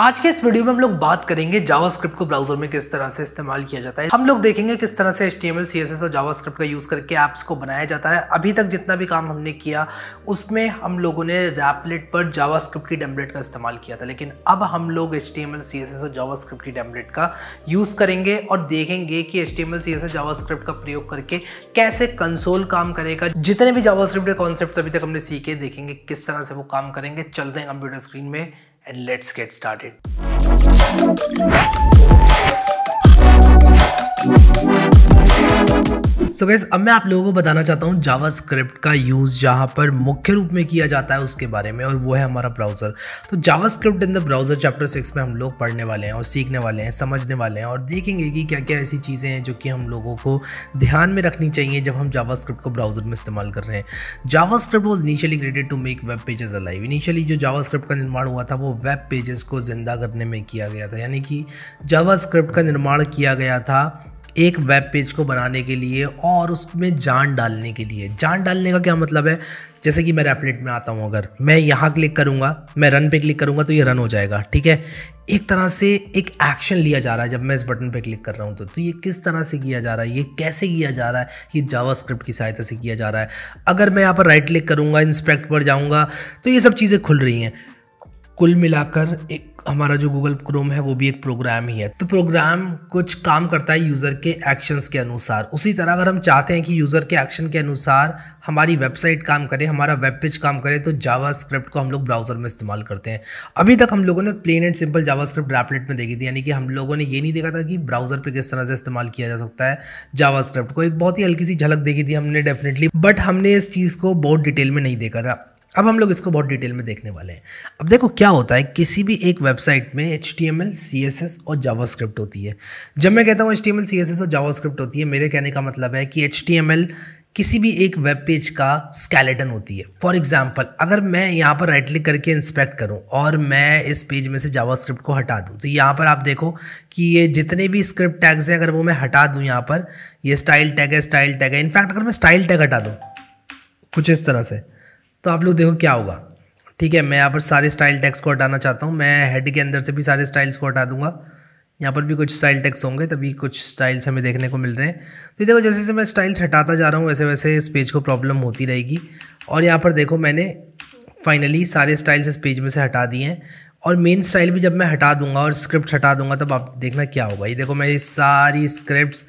आज के इस वीडियो में हम लोग बात करेंगे जावास्क्रिप्ट को ब्राउजर में किस तरह से इस्तेमाल किया जाता है हम लोग देखेंगे किस तरह से H T M L C S S और जावास्क्रिप्ट का यूज करके ऐप्स को बनाया जाता है अभी तक जितना भी काम हमने किया उसमें हम लोगों ने रैपलेट पर जावास्क्रिप्ट की टेम्पलेट का इस्तेमाल किया था लेकिन अब हम लोग H T M L C S S और स्क्रिप्ट की टेम्पलेट का यूज करेंगे और देखेंगे कि H T M L C S S script का प्रयोग करके कैसे कंसोल काम करेगा जितने भी स्क्रिप्ट के कॉन्सेप्ट अभी तक हमने सीखे देखेंगे किस तरह से वो काम करेंगे चलते हैं कंप्यूटर स्क्रीन में and let's get started. So so guys अब मैं आप लोगों को बताना चाहता हूँ जावास्क्रिप्ट का यूज़ जहाँ पर मुख्य रूप में किया जाता है उसके बारे में और वो है हमारा ब्राउज़र तो JavaScript in the browser chapter six में हम लोग पढ़ने वाले हैं और सीखने वाले हैं समझने वाले हैं और देखेंगे कि क्या क्या ऐसी चीज़ें हैं जो कि हम लोगों को ध्यान में रखनी चाहिए जब हम जावास्क्रिप्ट को ब्राउज़र में इस्तेमाल कर रहे हैं JavaScript was initially created to make web pages alive initially जो जावास्क्रिप्ट का निर्माण हुआ था वो वेब पेजेस को ज़िंदा करने में किया गया था यानी कि जावास्क्रिप्ट का निर्माण किया गया था एक वेब पेज को बनाने के लिए और उसमें जान डालने के लिए जान डालने का क्या मतलब है जैसे कि मैं रेपलेट में आता हूँ अगर मैं यहाँ क्लिक करूँगा मैं रन पे क्लिक करूँगा तो ये रन हो जाएगा ठीक है एक तरह से एक एक्शन लिया जा रहा है जब मैं इस बटन पे क्लिक कर रहा हूँ तो तो ये किस तरह से किया जा रहा है ये कैसे किया जा रहा है ये जावास्क्रिप्ट की सहायता से किया जा रहा है अगर मैं यहाँ पर राइट क्लिक करूँगा इंस्पेक्ट पर जाऊँगा तो ये सब चीज़ें खुल रही हैं कुल मिलाकर एक हमारा जो गूगल क्रोम है वो भी एक प्रोग्राम ही है तो प्रोग्राम कुछ काम करता है यूज़र के एक्शंस के अनुसार उसी तरह अगर हम चाहते हैं कि यूज़र के एक्शन के अनुसार हमारी वेबसाइट काम करे हमारा वेब पेज काम करे तो जावा स्क्रिप्ट को हम लोग ब्राउज़र में इस्तेमाल करते हैं अभी तक हम लोगों ने plain and simple JavaScript Replit में देखी थी यानी कि हम लोगों ने ये नहीं देखा था कि ब्राउज़र पर किस तरह से इस्तेमाल किया जा सकता है जावा स्क्रिप्ट को एक बहुत ही हल्की सी झलक देखी थी हमने डेफिनेटली बट हमने इस चीज़ को बहुत डिटेल में नहीं देखा था अब हम लोग इसको बहुत डिटेल में देखने वाले हैं अब देखो क्या होता है किसी भी एक वेबसाइट में H T M L C S S और जावास्क्रिप्ट होती है जब मैं कहता हूँ H T M L C S S और जावास्क्रिप्ट होती है मेरे कहने का मतलब है कि एच टी एम एल किसी भी एक वेब पेज का स्केलेटन होती है फॉर एग्जाम्पल अगर मैं यहाँ पर राइट क्लिक करके इंस्पेक्ट करूँ और मैं इस पेज में से जावास्क्रिप्ट को हटा दूँ तो यहाँ पर आप देखो कि ये जितने भी स्क्रिप्ट टैग्स हैं अगर वो मैं हटा दूँ यहाँ पर ये स्टाइल टैग है स्टाइल टैग है इनफैक्ट अगर मैं स्टाइल टैग हटा दूँ कुछ इस तरह से तो आप लोग देखो क्या होगा ठीक है मैं यहाँ पर सारे स्टाइल टैक्स को हटाना चाहता हूँ मैं हेड के अंदर से भी सारे स्टाइल्स को हटा दूंगा यहाँ पर भी कुछ स्टाइल टैक्स होंगे तभी कुछ स्टाइल्स हमें देखने को मिल रहे हैं तो देखो जैसे जैसे मैं स्टाइल्स हटाता जा रहा हूँ वैसे वैसे इस पेज को प्रॉब्लम होती रहेगी और यहाँ पर देखो मैंने फाइनली सारे स्टाइल्स इस पेज में से हटा दिए हैं और मेन स्टाइल भी जब मैं हटा दूंगा और स्क्रिप्ट हटा दूंगा तब आप देखना क्या होगा ये देखो मैं ये सारी स्क्रिप्ट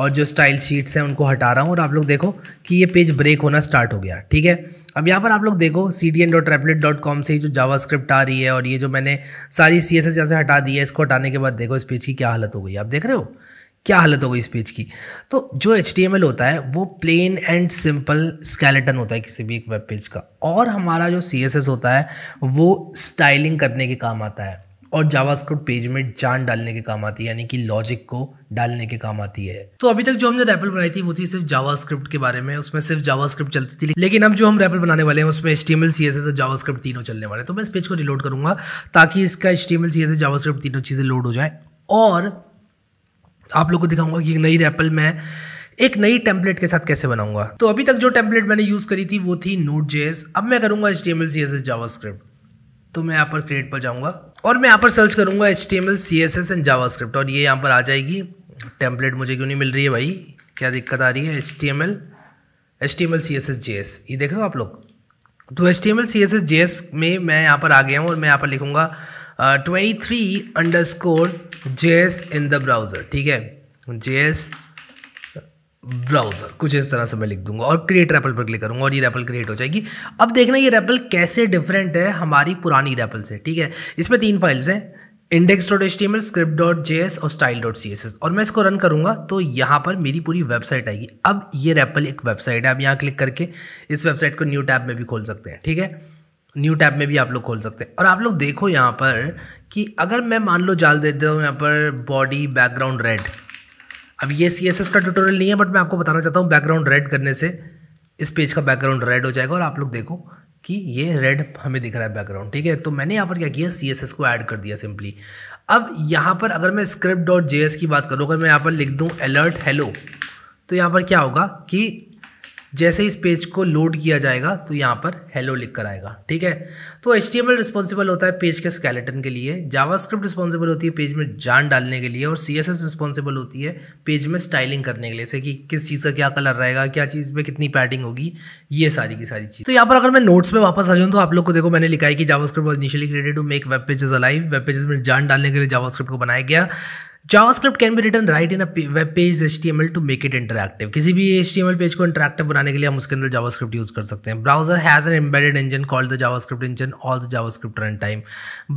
और जो स्टाइल शीट्स हैं उनको हटा रहा हूँ और आप लोग देखो कि ये पेज ब्रेक होना स्टार्ट हो गया ठीक है अब यहाँ पर आप लोग देखो C D N dot Replit dot com से जो जावा स्क्रिप्ट आ रही है और ये जो मैंने सारी सी एस एस यहाँ से हटा दी है इसको हटाने के बाद देखो इस पेज की क्या हालत हो गई आप देख रहे हो क्या हालत हो गई इस पेज की तो जो एच होता है वो प्लेन एंड सिंपल स्केलेटन होता है किसी भी एक वेब पेज का और हमारा जो सी होता है वो स्टाइलिंग करने के काम आता है और जावास्क्रिप्ट पेज में जान डालने के काम आती है यानी कि लॉजिक को डालने के काम आती है तो अभी तक जो हमने रैपल बनाई थी वो थी सिर्फ जावास्क्रिप्ट के बारे में उसमें सिर्फ जावास्क्रिप्ट चलती थी लेकिन अब जो हम रैपल बनाने वाले हैं उसमें HTML, CSS और जावास्क्रिप्ट तीनों चलने वाले हैं तो मैं इस पेज को रिलोड करूंगा ताकि इसका HTML, CSS, जावास्क्रिप्ट तीनों चीज़ें लोड हो जाए और आप लोग को दिखाऊंगा कि नई रैपल में एक नई टेम्पलेट के साथ कैसे बनाऊंगा तो अभी तक जो टेम्पलेट मैंने यूज़ करी थी वो थी नोट जेएस अब मैं करूंगा H T M L C S S JavaScript तो मैं यहाँ पर क्रिएट पर जाऊंगा और मैं यहाँ पर सर्च करूँगा H T M L C S S and JavaScript और ये यहाँ पर आ जाएगी टेम्पलेट मुझे क्यों नहीं मिल रही है भाई क्या दिक्कत आ रही है H T M L H T M L C S S J S ये देख रहे हो आप लोग तो H T M L C S S J S में मैं यहाँ पर आ गया हूँ और मैं यहाँ पर लिखूँगा twenty three underscore J S in the browser ठीक है जे एस ब्राउज़र कुछ इस तरह से मैं लिख दूंगा और क्रिएट रैपल पर क्लिक करूंगा और ये रैपल क्रिएट हो जाएगी अब देखना ये रैपल कैसे डिफरेंट है हमारी पुरानी रैपल से ठीक है इसमें तीन फाइल्स हैं index dot H T M L script dot J S और style dot C S S और मैं इसको रन करूँगा तो यहाँ पर मेरी पूरी वेबसाइट आएगी अब ये रैपल एक वेबसाइट है आप यहाँ क्लिक करके इस वेबसाइट को न्यू टैब में भी खोल सकते हैं ठीक है न्यू टैब में भी आप लोग खोल सकते हैं और आप लोग देखो यहाँ पर कि अगर मैं मान लो जाल देता हूँ यहाँ पर बॉडी बैकग्राउंड रेड अब ये सी एस एस का ट्यूटोरियल नहीं है बट मैं आपको बताना चाहता हूँ बैकग्राउंड रेड करने से इस पेज का बैकग्राउंड रेड हो जाएगा और आप लोग देखो कि ये रेड हमें दिख रहा है बैकग्राउंड ठीक है तो मैंने यहाँ पर क्या किया सी एस एस को ऐड कर दिया सिंपली अब यहाँ पर अगर मैं स्क्रिप्ट डॉट जे एस की बात करूँ अगर मैं यहाँ पर लिख दूँ अलर्ट हेलो तो यहाँ पर क्या होगा कि जैसे इस पेज को लोड किया जाएगा तो यहाँ पर हेलो लिख कर आएगा ठीक है तो एच रिस्पॉन्सिबल होता है पेज के स्केलेटन के लिए जावास्क्रिप्ट रिस्पॉन्सिबल होती है पेज में जान डालने के लिए और सी रिस्पॉन्सिबल होती है पेज में स्टाइलिंग करने के लिए जैसे कि किस चीज़ का क्या कलर रहेगा क्या चीज़ में कितनी पैडिंग होगी ये सारी की सारी चीज़ तो यहाँ पर अगर मैं नोट्स में वापस आ जाऊँ तो आप लोग को देखो मैंने लिखा है कि JavaScript was initially created to make web pages alive web pages में जान डालने के लिए जावास्क्रिप्ट को बनाया गया JavaScript can be written right in a web page H to make it interactive किसी भी एच पेज को इंटरेक्टिव बनाने के लिए हम उसके अंदर जावास्क्रिप्ट यूज़ कर सकते हैं browser has an embedded engine called the JavaScript engine all the JavaScript run time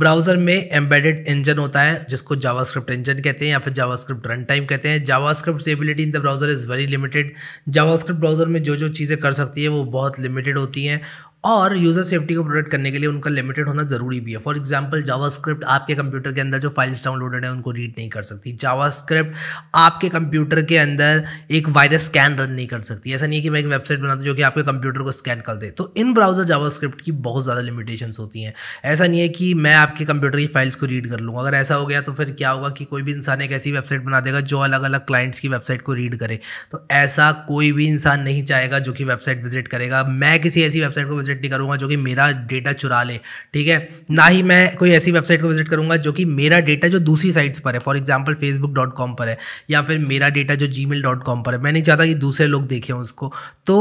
browser में एम्बेडेड इंजन होता है जिसको जावास्क्रिप्ट इंजन कहते हैं या फिर जावास्क्रिप्ट रन टाइम कहते हैं JavaScript ability in the browser is very limited JavaScript browser में जो जो चीज़ें कर सकती है वो बहुत लिमिटेड होती हैं और यूज़र सेफ्टी को प्रोटेक्ट करने के लिए उनका लिमिटेड होना ज़रूरी भी है फॉर एग्जाम्पल जावास्क्रिप्ट आपके कंप्यूटर के अंदर जो फाइल्स डाउनलोडेड है उनको रीड नहीं कर सकती जावास्क्रिप्ट आपके कंप्यूटर के अंदर एक वायरस स्कैन रन नहीं कर सकती ऐसा नहीं है कि मैं एक वेबसाइट बनाता हूँ जो कि आपके कंप्यूटर को स्कैन कर दे तो इन ब्राउज़र जावास्क्रिप्ट की बहुत ज़्यादा लिमिटेशन होती हैं ऐसा नहीं है कि मैं आपके कंप्यूटर की फाइल्स को रीड कर लूँगा अगर ऐसा हो गया तो फिर क्या होगा कि कोई भी इंसान एक ऐसी वेबसाइट बना देगा जो अलग अलग क्लाइंट्स की वेबसाइट को रीड करे तो ऐसा कोई भी इंसान नहीं चाहेगा जो कि वेबसाइट विजिट करेगा मैं किसी ऐसी वेबसाइट को विजिट विजिट नहीं करूँगा जो कि मेरा डेटा चुरा ले ठीक है ना ही मैं कोई ऐसी वेबसाइट को विजिट करूँगा जो कि मेरा डेटा जो दूसरी साइट्स पर है for example Facebook dot com पर है या फिर मेरा डेटा जो जी मेल डॉट कॉम पर है मैं नहीं चाहता कि दूसरे लोग देखें उसको तो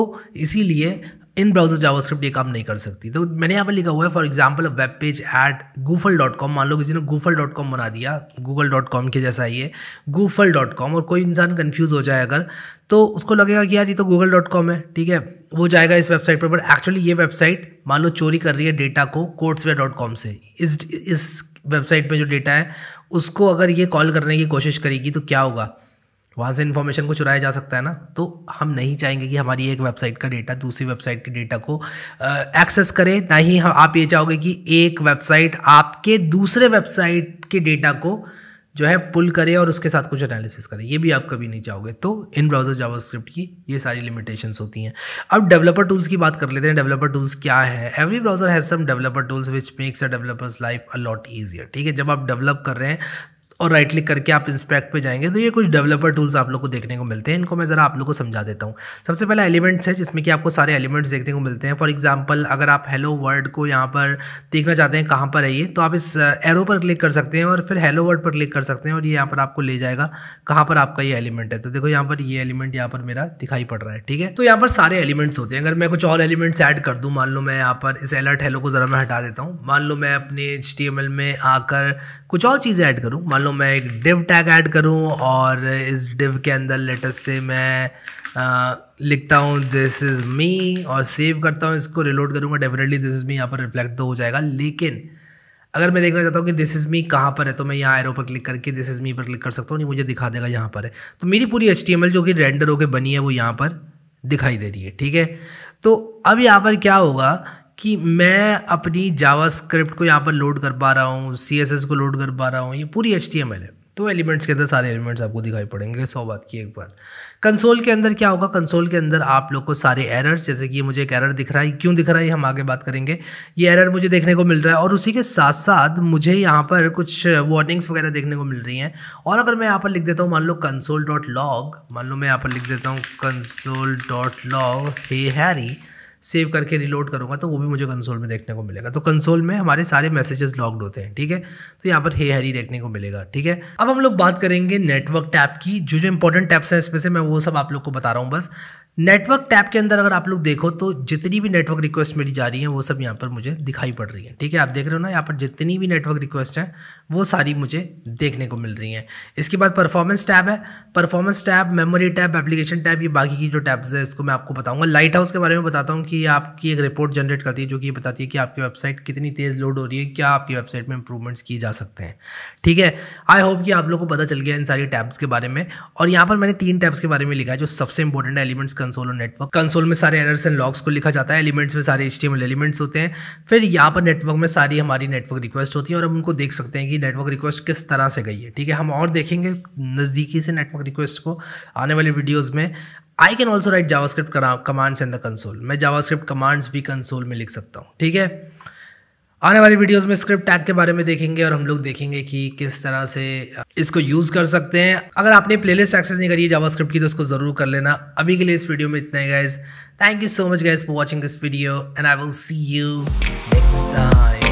इसीलिए इन ब्राउजर जावास्क्रिप्ट ये काम नहीं कर सकती तो मैंने यहाँ पर लिखा हुआ है for example web page at Google dot com मान लो किसी ने गूफल डॉट कॉम बना दिया गूगल डॉट कॉम के जैसा ये गूफल डॉट कॉम और कोई इंसान कन्फ्यूज़ हो जाए अगर तो उसको लगेगा कि यार ये तो गूगल डॉट कॉम है ठीक है वो जाएगा इस वेबसाइट पर बट एक्चुअली ये वेबसाइट मान लो चोरी कर रही है डेटा को कोर्ट्सवेयर डॉट कॉम से इस इस वेबसाइट में जो डेटा है उसको अगर ये कॉल करने की कोशिश करेगी तो क्या होगा वहाँ से इन्फॉर्मेशन को चुराया जा सकता है ना तो हम नहीं चाहेंगे कि हमारी एक वेबसाइट का डेटा दूसरी वेबसाइट के डेटा को एक्सेस करें ना ही हम आप ये चाहोगे कि एक वेबसाइट आपके दूसरे वेबसाइट के डेटा को जो है पुल करे और उसके साथ कुछ एनालिसिस करे ये भी आप कभी नहीं चाहोगे तो इन ब्राउज़र जावास्क्रिप्ट की ये सारी लिमिटेशंस होती हैं अब डेवलपर टूल्स की बात कर लेते हैं डेवलपर टूल्स क्या है every browser has some developer tools which makes a developer's life a lot easier ठीक है जब आप डेवलप कर रहे हैं और राइट क्लिक करके आप इंस्पेक्ट पे जाएंगे तो ये कुछ डेवलपर टूल्स आप लोग को देखने को मिलते हैं इनको मैं ज़रा आप लोग को समझा देता हूँ सबसे पहला एलिमेंट्स है जिसमें कि आपको सारे एलिमेंट्स देखने को मिलते हैं फॉर एग्जांपल अगर आप हेलो वर्ड को यहाँ पर देखना चाहते हैं कहाँ पर है ये तो आप इस एरो uh, पर क्लिक कर सकते हैं और फिर हेलो वर्ड पर क्लिक कर सकते हैं और ये यहाँ पर आपको ले जाएगा कहाँ पर आपका ये एलिमेंट है तो देखो यहाँ पर ये एलिमेंट यहाँ पर मेरा दिखाई पड़ रहा है ठीक है तो यहाँ पर सारे एलिमेंट्स होते हैं अगर मैं कुछ और एलिमेंट्स ऐड कर दूँ मान लो मैं यहाँ पर इस एलर्ट हेलो को ज़रा मैं हटा देता हूँ मान लो मैं अपने एच में आकर कुछ और चीज़ें ऐड करूँ मान लो मैं एक डिव टैग ऐड करूं और इस डिव के अंदर लेटेस्ट से मैं आ, लिखता हूं दिस इज़ मी और सेव करता हूं इसको रिलोड करूंगा डेफिनेटली दिस इज़ मी यहां पर रिफ्लेक्ट तो हो जाएगा लेकिन अगर मैं देखना चाहता हूँ कि दिस इज़ मी कहाँ पर है तो मैं यहाँ एरो पर क्लिक करके दिस इज़ मी पर क्लिक कर सकता हूँ नहीं मुझे दिखा देगा यहाँ पर है तो मेरी पूरी एच जो कि रेंडर होकर बनी है वो यहाँ पर दिखाई दे रही है ठीक है तो अब यहाँ पर क्या होगा कि मैं अपनी जावास्क्रिप्ट को यहाँ पर लोड कर पा रहा हूँ सी को लोड कर पा रहा हूँ ये पूरी एच है तो एलिमेंट्स के अंदर सारे एलिमेंट्स आपको दिखाई पड़ेंगे सौ बात की एक बात कंसोल के अंदर क्या होगा कंसोल के अंदर आप लोग को सारे एरर्स जैसे कि मुझे एक एरर दिख रहा है क्यों दिख रहा है हम आगे बात करेंगे ये एरर मुझे देखने को मिल रहा है और उसी के साथ साथ मुझे यहाँ पर कुछ वार्निंग्स वगैरह देखने को मिल रही हैं और अगर मैं यहाँ पर लिख देता हूँ मान लो कंसोल डॉट लॉग मान लो मैं यहाँ पर लिख देता हूँ console dot log hey Harry save करके रिलोड करूँगा तो वो भी मुझे कंसोल में देखने को मिलेगा तो कंसोल में हमारे सारे मैसेजेस लॉग्ड होते हैं ठीक है तो यहाँ पर हे हरी देखने को मिलेगा ठीक है अब हम लोग बात करेंगे नेटवर्क टैप की जो जो इंपॉर्टेंट टैप्स हैं इसमें से मैं वो सब आप लोग को बता रहा हूँ बस नेटवर्क टैब के अंदर अगर आप लोग देखो तो जितनी भी नेटवर्क रिक्वेस्ट मेरी जा रही है वो सब यहाँ पर मुझे दिखाई पड़ रही है ठीक है आप देख रहे हो ना यहाँ पर जितनी भी नेटवर्क रिक्वेस्ट है वो सारी मुझे देखने को मिल रही हैं इसके बाद परफॉर्मेंस टैब है performance tab memory tab application tab ये बाकी की जो टैब्स है इसको मैं आपको बताऊंगा लाइट हाउस के बारे में बताता हूँ कि आपकी एक रिपोर्ट जनरेट करती है जो कि बताती है कि आपकी वेबसाइट कितनी तेज़ लोड हो रही है क्या आपकी वेबसाइट में इंप्रूवमेंट्स किए जा सकते हैं ठीक है आई होप कि आप लोग को पता चल गया इन सारी टैब्स के बारे में और यहाँ पर मैंने तीन टैब्स के बारे में लिखा है जो सबसे इंपॉर्टेंट एलिमेंट्स कंसोल और नेटवर्क कंसोल में सारे एरर्स एंड लॉग्स को लिखा जाता है एलिमेंट्स में सारे एच एलिमेंट्स होते हैं फिर यहाँ पर नेटवर्क में सारी हमारी नेटवर्क रिक्वेस्ट होती है और हम उनको देख सकते हैं कि नेटवर्क रिक्वेस्ट किस तरह से गई है ठीक है हम और देखेंगे नज़दीकी से नेटवर्क रिक्वेस्ट को आने वाले वीडियोज़ में I can also write JavaScript commands in the console मैं जावास्क्रिप्ट कमांड्स भी कंसोल में लिख सकता हूँ ठीक है आने वाली वीडियोस में स्क्रिप्ट टैग के बारे में देखेंगे और हम लोग देखेंगे कि किस तरह से इसको यूज़ कर सकते हैं अगर आपने प्लेलिस्ट एक्सेस नहीं करी है स्क्रिप्ट की तो उसको ज़रूर कर लेना अभी के लिए इस वीडियो में इतना ही guys thank you so much guys for watching this video and I will see you next time